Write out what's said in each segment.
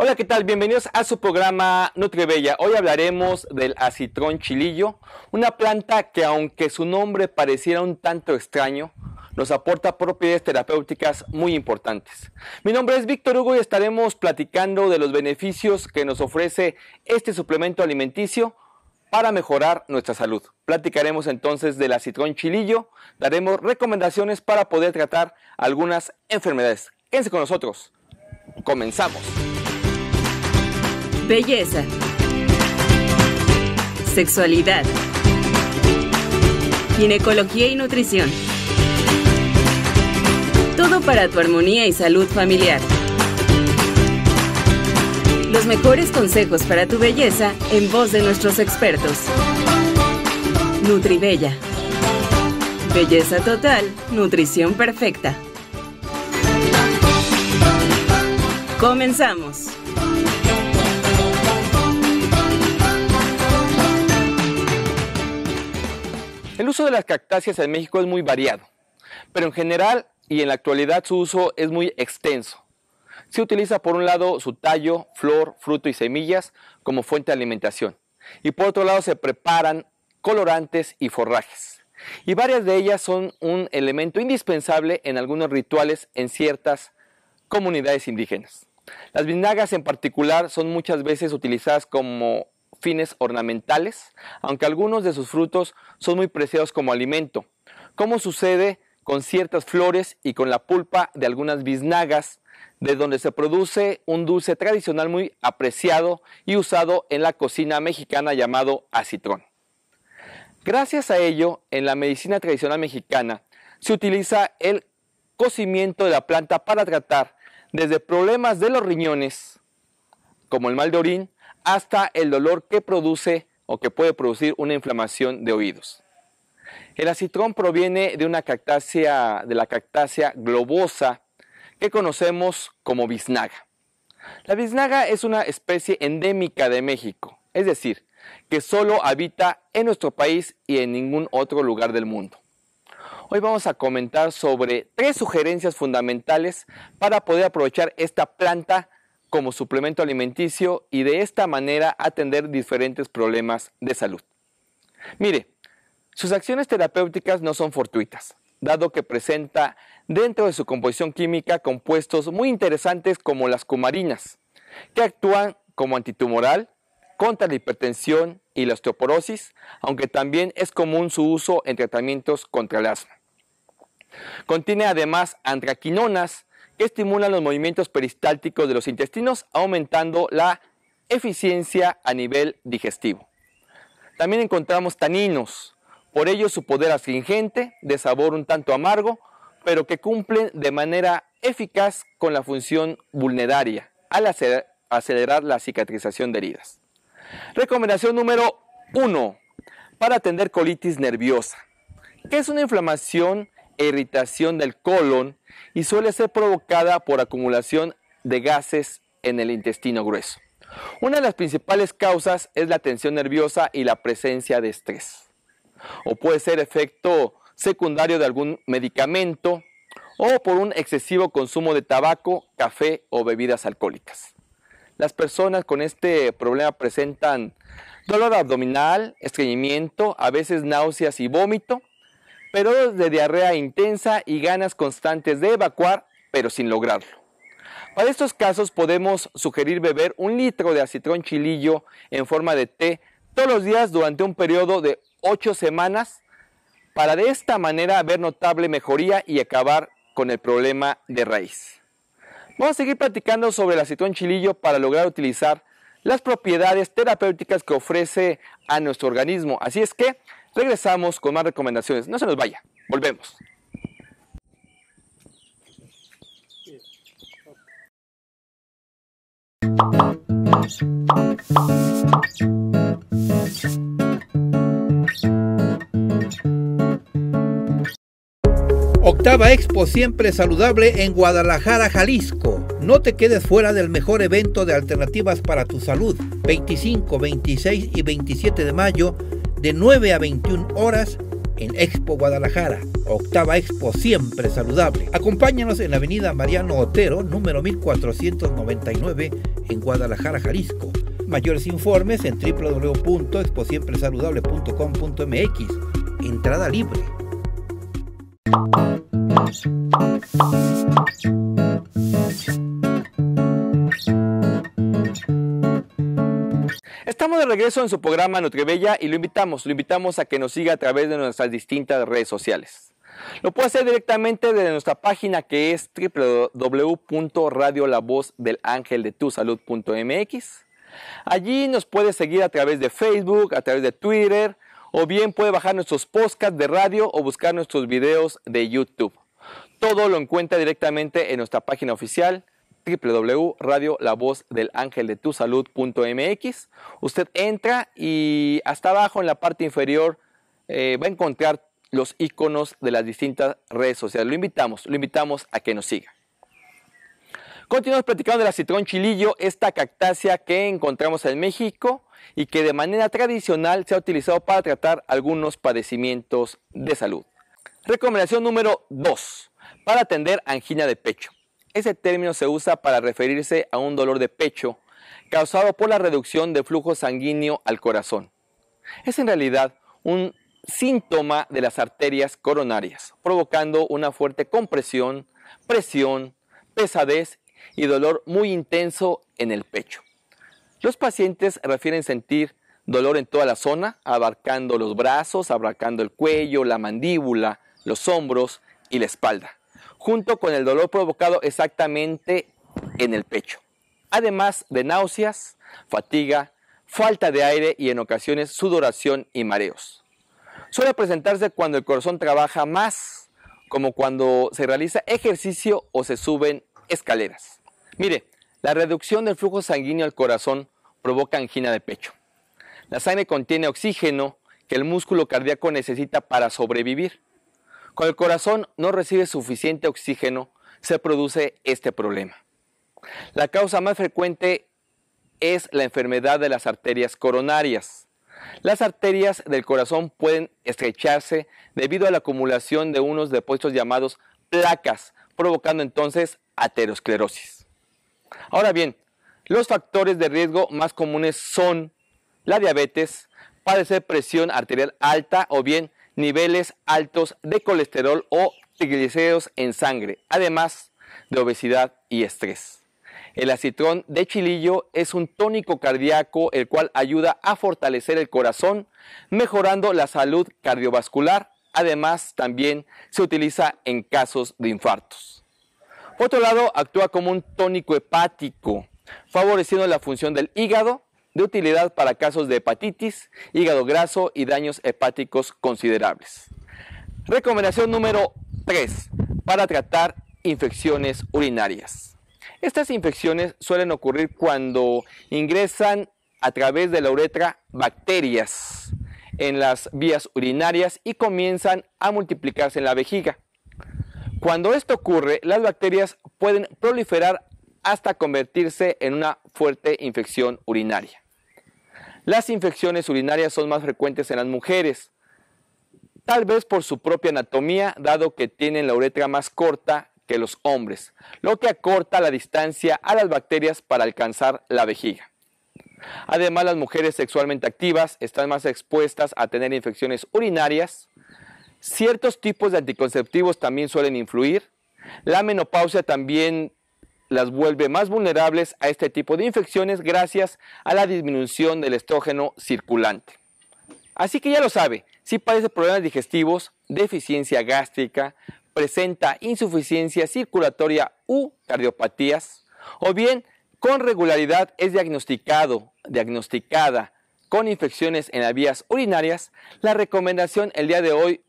Hola, ¿qué tal? Bienvenidos a su programa Nutribella. Hoy hablaremos del acitrón chilillo, una planta que aunque su nombre pareciera un tanto extraño, nos aporta propiedades terapéuticas muy importantes. Mi nombre es Víctor Hugo y estaremos platicando de los beneficios que nos ofrece este suplemento alimenticio para mejorar nuestra salud. Platicaremos entonces del acitrón chilillo, daremos recomendaciones para poder tratar algunas enfermedades. Quédense con nosotros. Comenzamos. Belleza. Sexualidad. Ginecología y nutrición. Todo para tu armonía y salud familiar. Los mejores consejos para tu belleza en voz de nuestros expertos. Nutribella. Belleza total, nutrición perfecta. Comenzamos. El uso de las cactáceas en México es muy variado, pero en general y en la actualidad su uso es muy extenso. Se utiliza por un lado su tallo, flor, fruto y semillas como fuente de alimentación y por otro lado se preparan colorantes y forrajes. Y varias de ellas son un elemento indispensable en algunos rituales en ciertas comunidades indígenas. Las vinagas en particular son muchas veces utilizadas como fines ornamentales, aunque algunos de sus frutos son muy preciados como alimento, como sucede con ciertas flores y con la pulpa de algunas biznagas, de donde se produce un dulce tradicional muy apreciado y usado en la cocina mexicana llamado acitrón. Gracias a ello, en la medicina tradicional mexicana se utiliza el cocimiento de la planta para tratar desde problemas de los riñones, como el mal de orín, hasta el dolor que produce o que puede producir una inflamación de oídos. El acitrón proviene de una cactácea, de la cactácea globosa que conocemos como biznaga. La biznaga es una especie endémica de México, es decir, que solo habita en nuestro país y en ningún otro lugar del mundo. Hoy vamos a comentar sobre tres sugerencias fundamentales para poder aprovechar esta planta como suplemento alimenticio y de esta manera atender diferentes problemas de salud. Mire, sus acciones terapéuticas no son fortuitas, dado que presenta dentro de su composición química compuestos muy interesantes como las cumarinas, que actúan como antitumoral, contra la hipertensión y la osteoporosis, aunque también es común su uso en tratamientos contra el asma. Contiene además antraquinonas, estimulan los movimientos peristálticos de los intestinos, aumentando la eficiencia a nivel digestivo. También encontramos taninos, por ello su poder astringente, de sabor un tanto amargo, pero que cumplen de manera eficaz con la función vulneraria al acelerar la cicatrización de heridas. Recomendación número 1 para atender colitis nerviosa, que es una inflamación e irritación del colon y suele ser provocada por acumulación de gases en el intestino grueso. Una de las principales causas es la tensión nerviosa y la presencia de estrés. O puede ser efecto secundario de algún medicamento o por un excesivo consumo de tabaco, café o bebidas alcohólicas. Las personas con este problema presentan dolor abdominal, estreñimiento, a veces náuseas y vómito, periodos de diarrea intensa y ganas constantes de evacuar, pero sin lograrlo. Para estos casos podemos sugerir beber un litro de acitrón chilillo en forma de té todos los días durante un periodo de 8 semanas para de esta manera ver notable mejoría y acabar con el problema de raíz. Vamos a seguir platicando sobre el acitrón chilillo para lograr utilizar las propiedades terapéuticas que ofrece a nuestro organismo. Así es que Regresamos con más recomendaciones. No se nos vaya. Volvemos. Octava Expo siempre saludable en Guadalajara, Jalisco. No te quedes fuera del mejor evento de alternativas para tu salud. 25, 26 y 27 de mayo de 9 a 21 horas en Expo Guadalajara, octava Expo siempre saludable. Acompáñanos en la avenida Mariano Otero, número 1499, en Guadalajara, Jalisco. Mayores informes en www.exposiempresaludable.com.mx. Entrada libre. eso en su programa NutriBella y lo invitamos, lo invitamos a que nos siga a través de nuestras distintas redes sociales. Lo puede hacer directamente desde nuestra página que es www.radiolavozdelangeldetusalud.mx. Allí nos puede seguir a través de Facebook, a través de Twitter, o bien puede bajar nuestros podcasts de radio o buscar nuestros videos de YouTube. Todo lo encuentra directamente en nuestra página oficial www.radiolavozdelangeldetusalud.mx Usted entra y hasta abajo en la parte inferior eh, va a encontrar los iconos de las distintas redes sociales. Lo invitamos, lo invitamos a que nos siga. Continuamos platicando de la citrón chilillo, esta cactácea que encontramos en México y que de manera tradicional se ha utilizado para tratar algunos padecimientos de salud. Recomendación número 2, para atender angina de pecho. Ese término se usa para referirse a un dolor de pecho causado por la reducción de flujo sanguíneo al corazón. Es en realidad un síntoma de las arterias coronarias, provocando una fuerte compresión, presión, pesadez y dolor muy intenso en el pecho. Los pacientes refieren sentir dolor en toda la zona, abarcando los brazos, abarcando el cuello, la mandíbula, los hombros y la espalda junto con el dolor provocado exactamente en el pecho. Además de náuseas, fatiga, falta de aire y en ocasiones sudoración y mareos. Suele presentarse cuando el corazón trabaja más, como cuando se realiza ejercicio o se suben escaleras. Mire, la reducción del flujo sanguíneo al corazón provoca angina de pecho. La sangre contiene oxígeno que el músculo cardíaco necesita para sobrevivir. Cuando el corazón no recibe suficiente oxígeno, se produce este problema. La causa más frecuente es la enfermedad de las arterias coronarias. Las arterias del corazón pueden estrecharse debido a la acumulación de unos depósitos llamados placas, provocando entonces aterosclerosis. Ahora bien, los factores de riesgo más comunes son la diabetes, padecer presión arterial alta o bien niveles altos de colesterol o triglicéridos en sangre, además de obesidad y estrés. El acitrón de chilillo es un tónico cardíaco el cual ayuda a fortalecer el corazón, mejorando la salud cardiovascular. Además, también se utiliza en casos de infartos. Por otro lado, actúa como un tónico hepático, favoreciendo la función del hígado, de utilidad para casos de hepatitis, hígado graso y daños hepáticos considerables. Recomendación número 3 para tratar infecciones urinarias. Estas infecciones suelen ocurrir cuando ingresan a través de la uretra bacterias en las vías urinarias y comienzan a multiplicarse en la vejiga. Cuando esto ocurre, las bacterias pueden proliferar hasta convertirse en una fuerte infección urinaria. Las infecciones urinarias son más frecuentes en las mujeres, tal vez por su propia anatomía, dado que tienen la uretra más corta que los hombres, lo que acorta la distancia a las bacterias para alcanzar la vejiga. Además, las mujeres sexualmente activas están más expuestas a tener infecciones urinarias. Ciertos tipos de anticonceptivos también suelen influir. La menopausia también las vuelve más vulnerables a este tipo de infecciones gracias a la disminución del estrógeno circulante. Así que ya lo sabe, si padece problemas digestivos, deficiencia gástrica, presenta insuficiencia circulatoria u cardiopatías, o bien con regularidad es diagnosticado, diagnosticada con infecciones en las vías urinarias, la recomendación el día de hoy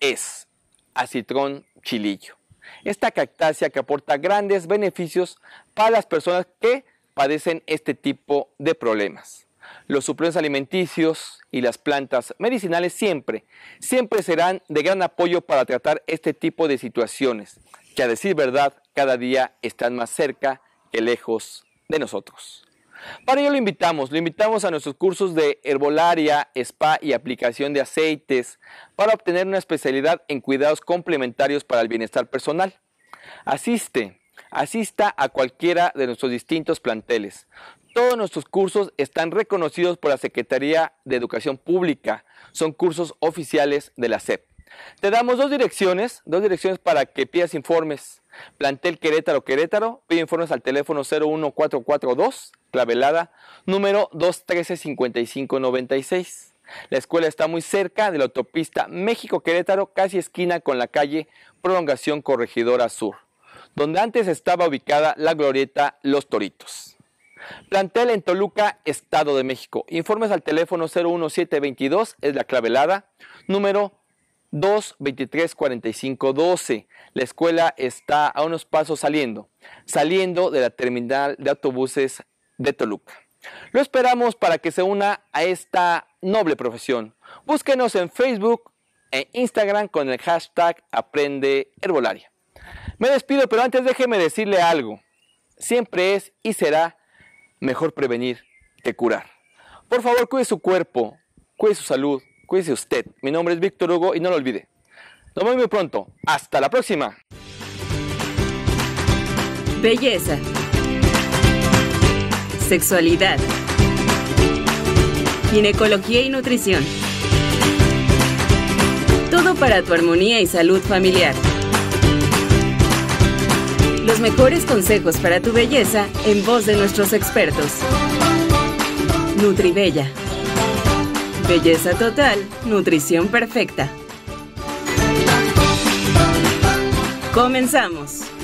es acitrón chilillo. Esta cactácea que aporta grandes beneficios para las personas que padecen este tipo de problemas. Los suplementos alimenticios y las plantas medicinales siempre, siempre serán de gran apoyo para tratar este tipo de situaciones, que a decir verdad cada día están más cerca que lejos de nosotros. Para ello lo invitamos, lo invitamos a nuestros cursos de herbolaria, spa y aplicación de aceites para obtener una especialidad en cuidados complementarios para el bienestar personal. Asiste, asista a cualquiera de nuestros distintos planteles. Todos nuestros cursos están reconocidos por la Secretaría de Educación Pública. Son cursos oficiales de la SEP. Te damos dos direcciones, dos direcciones para que pidas informes. Plantel Querétaro, Querétaro, pide informes al teléfono 01442, clavelada, número 213-5596. La escuela está muy cerca de la autopista México-Querétaro, casi esquina con la calle Prolongación Corregidora Sur, donde antes estaba ubicada la glorieta Los Toritos. Plantel en Toluca, Estado de México. Informes al teléfono 01722, es la clavelada, número 2 23 45 12. La escuela está a unos pasos saliendo, saliendo de la terminal de autobuses de Toluca. Lo esperamos para que se una a esta noble profesión. Búsquenos en Facebook e Instagram con el hashtag Aprende Herbolaria. Me despido, pero antes déjeme decirle algo. Siempre es y será mejor prevenir que curar. Por favor, cuide su cuerpo, cuide su salud, Cuídese usted. Mi nombre es Víctor Hugo y no lo olvide. Nos vemos muy pronto. Hasta la próxima. Belleza. Sexualidad. Ginecología y nutrición. Todo para tu armonía y salud familiar. Los mejores consejos para tu belleza en voz de nuestros expertos. Nutribella. Belleza total, nutrición perfecta. Comenzamos.